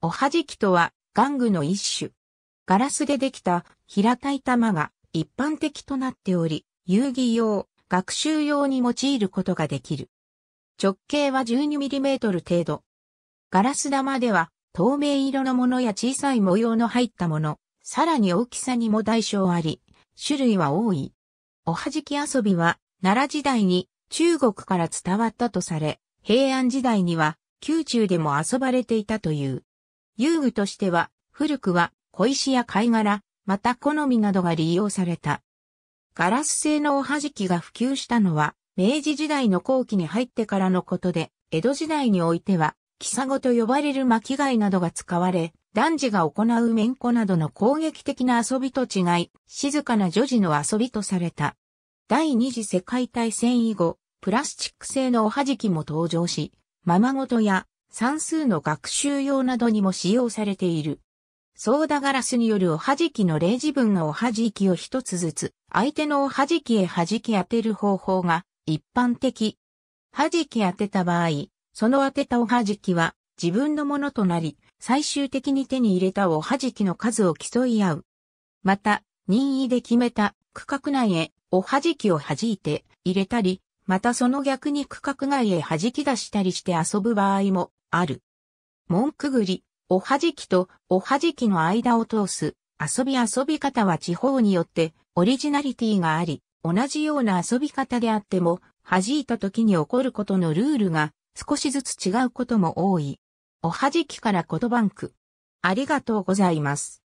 おはじきとは、玩具の一種。ガラスでできた平たい玉が一般的となっており、遊戯用、学習用に用いることができる。直径は 12mm 程度。ガラス玉では、透明色のものや小さい模様の入ったもの、さらに大きさにも代償あり、種類は多い。おはじき遊びは、奈良時代に中国から伝わったとされ、平安時代には宮中でも遊ばれていたという。遊具としては、古くは小石や貝殻、また好みなどが利用された。ガラス製のおはじきが普及したのは、明治時代の後期に入ってからのことで、江戸時代においては、キサゴと呼ばれる巻貝などが使われ、男児が行う面子などの攻撃的な遊びと違い、静かな女児の遊びとされた。第二次世界大戦以後、プラスチック製のおはじきも登場し、ままごとや算数の学習用などにも使用されている。ソーダガラスによるおはじきの例示文のおはじきを一つずつ、相手のおはじきへはじき当てる方法が一般的。はじき当てた場合、その当てたおはじきは自分のものとなり、最終的に手に入れたおはじきの数を競い合う。また、任意で決めた区画内へおはじきを弾いて入れたり、またその逆に区画外へ弾き出したりして遊ぶ場合もある。文句ぐり、おはじきとおはじきの間を通す遊び遊び方は地方によってオリジナリティがあり、同じような遊び方であっても弾いた時に起こることのルールが少しずつ違うことも多い。おはじきから言葉んく。ありがとうございます。